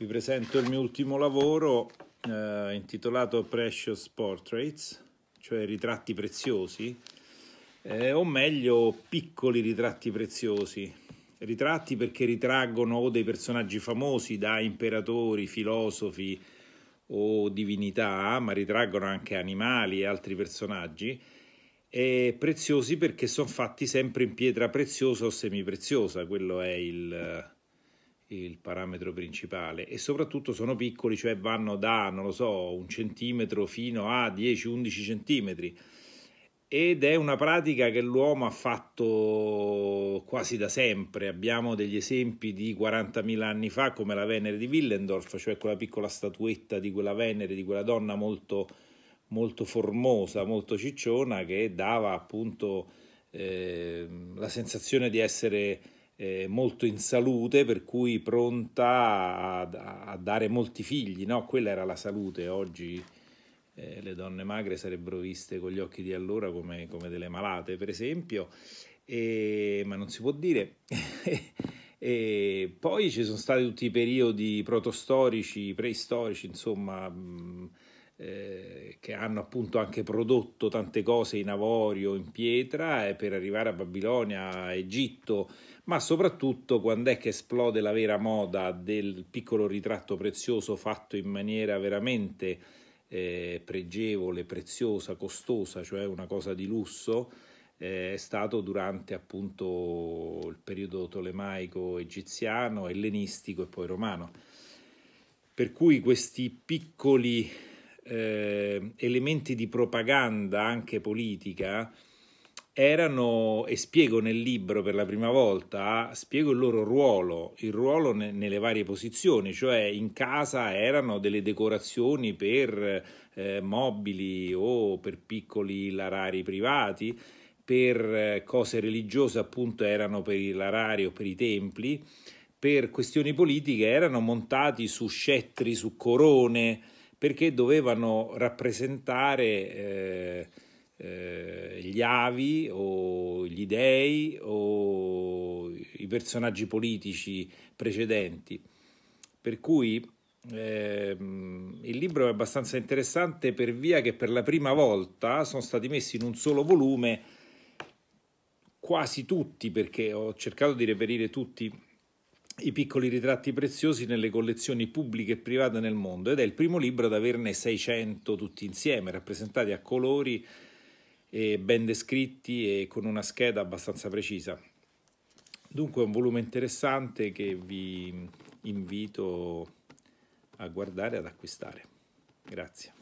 Vi presento il mio ultimo lavoro eh, intitolato Precious Portraits, cioè ritratti preziosi, eh, o meglio piccoli ritratti preziosi. Ritratti perché ritraggono o dei personaggi famosi da imperatori, filosofi o divinità, ma ritraggono anche animali e altri personaggi. E preziosi perché sono fatti sempre in pietra preziosa o semipreziosa, quello è il il parametro principale e soprattutto sono piccoli, cioè vanno da, non lo so, un centimetro fino a 10-11 centimetri ed è una pratica che l'uomo ha fatto quasi da sempre. Abbiamo degli esempi di 40.000 anni fa, come la Venere di Willendorf, cioè quella piccola statuetta di quella Venere, di quella donna molto, molto formosa, molto cicciona, che dava appunto eh, la sensazione di essere eh, molto in salute, per cui pronta a, a dare molti figli, no? Quella era la salute, oggi eh, le donne magre sarebbero viste con gli occhi di allora come, come delle malate, per esempio, e, ma non si può dire. E poi ci sono stati tutti i periodi protostorici, preistorici, insomma, mh, eh, che hanno appunto anche prodotto tante cose in avorio, in pietra, eh, per arrivare a Babilonia, Egitto, ma soprattutto quando è che esplode la vera moda del piccolo ritratto prezioso fatto in maniera veramente eh, pregevole, preziosa, costosa, cioè una cosa di lusso, eh, è stato durante appunto il periodo tolemaico egiziano, ellenistico e poi romano. Per cui questi piccoli eh, elementi di propaganda anche politica erano, e spiego nel libro per la prima volta, spiego il loro ruolo, il ruolo ne, nelle varie posizioni, cioè in casa erano delle decorazioni per eh, mobili o per piccoli larari privati, per eh, cose religiose appunto erano per i larari o per i templi, per questioni politiche erano montati su scettri, su corone, perché dovevano rappresentare eh, eh, gli avi o gli dei o i personaggi politici precedenti. Per cui eh, il libro è abbastanza interessante per via che per la prima volta sono stati messi in un solo volume quasi tutti, perché ho cercato di reperire tutti i piccoli ritratti preziosi nelle collezioni pubbliche e private nel mondo ed è il primo libro ad averne 600 tutti insieme, rappresentati a colori, ben descritti e con una scheda abbastanza precisa. Dunque è un volume interessante che vi invito a guardare e ad acquistare. Grazie.